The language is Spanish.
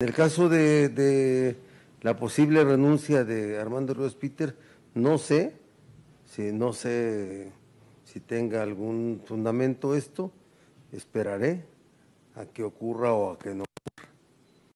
En el caso de, la posible renuncia de Armando Ruiz Peter, no sé, si no sé si tenga algún fundamento esto, esperaré a que ocurra o a que no.